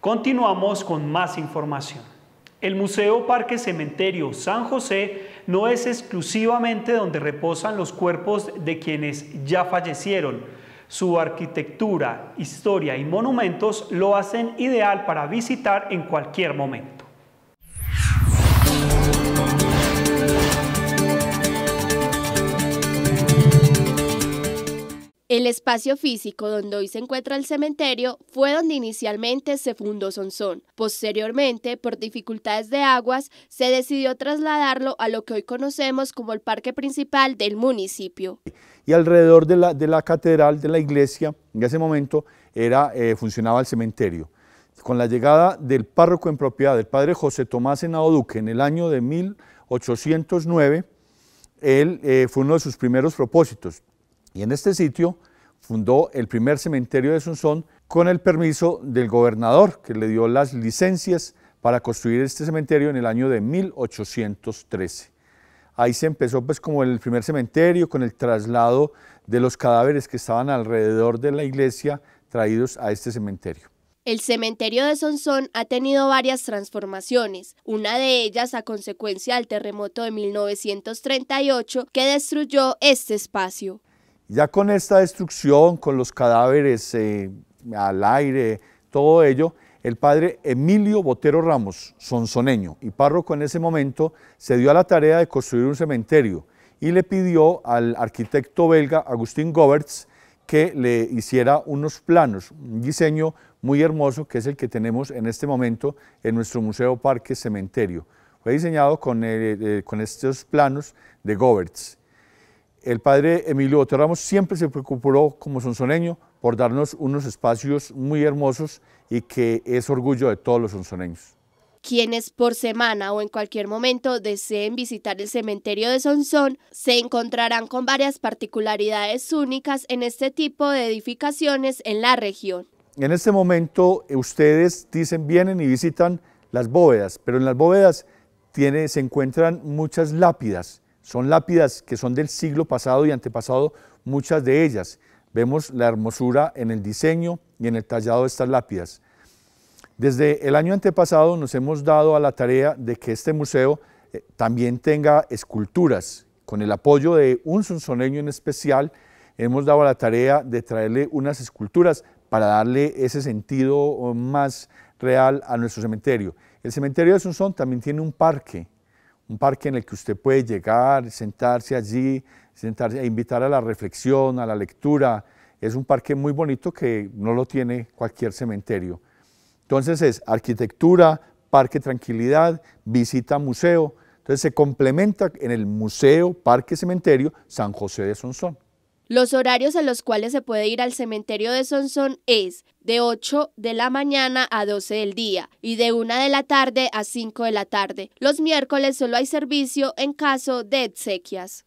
Continuamos con más información. El Museo Parque Cementerio San José no es exclusivamente donde reposan los cuerpos de quienes ya fallecieron. Su arquitectura, historia y monumentos lo hacen ideal para visitar en cualquier momento. El espacio físico donde hoy se encuentra el cementerio fue donde inicialmente se fundó Sonsón. Posteriormente, por dificultades de aguas, se decidió trasladarlo a lo que hoy conocemos como el parque principal del municipio. Y alrededor de la, de la catedral, de la iglesia, en ese momento era, eh, funcionaba el cementerio. Con la llegada del párroco en propiedad, del padre José Tomás Henao Duque, en el año de 1809, él eh, fue uno de sus primeros propósitos, y en este sitio fundó el primer cementerio de Sonzón con el permiso del gobernador que le dio las licencias para construir este cementerio en el año de 1813. Ahí se empezó pues como el primer cementerio con el traslado de los cadáveres que estaban alrededor de la iglesia traídos a este cementerio. El cementerio de Sonsón ha tenido varias transformaciones, una de ellas a consecuencia del terremoto de 1938 que destruyó este espacio. Ya con esta destrucción, con los cadáveres eh, al aire, todo ello, el padre Emilio Botero Ramos, sonsoneño y párroco en ese momento, se dio a la tarea de construir un cementerio y le pidió al arquitecto belga Agustín Goberts que le hiciera unos planos, un diseño muy hermoso que es el que tenemos en este momento en nuestro Museo Parque Cementerio. Fue diseñado con, eh, eh, con estos planos de Goberts el padre Emilio Otero siempre se preocupó como sonsoneño por darnos unos espacios muy hermosos y que es orgullo de todos los sonsoneños. Quienes por semana o en cualquier momento deseen visitar el cementerio de Sonsón se encontrarán con varias particularidades únicas en este tipo de edificaciones en la región. En este momento ustedes dicen vienen y visitan las bóvedas, pero en las bóvedas se encuentran muchas lápidas son lápidas que son del siglo pasado y antepasado, muchas de ellas. Vemos la hermosura en el diseño y en el tallado de estas lápidas. Desde el año antepasado nos hemos dado a la tarea de que este museo eh, también tenga esculturas. Con el apoyo de un sunzoneño en especial, hemos dado a la tarea de traerle unas esculturas para darle ese sentido eh, más real a nuestro cementerio. El cementerio de Sunzón también tiene un parque un parque en el que usted puede llegar, sentarse allí, sentarse e invitar a la reflexión, a la lectura. Es un parque muy bonito que no lo tiene cualquier cementerio. Entonces es arquitectura, parque tranquilidad, visita museo. Entonces se complementa en el museo, parque cementerio San José de Sonsón. Los horarios en los cuales se puede ir al cementerio de Sonsón es de 8 de la mañana a 12 del día y de 1 de la tarde a 5 de la tarde. Los miércoles solo hay servicio en caso de exequias.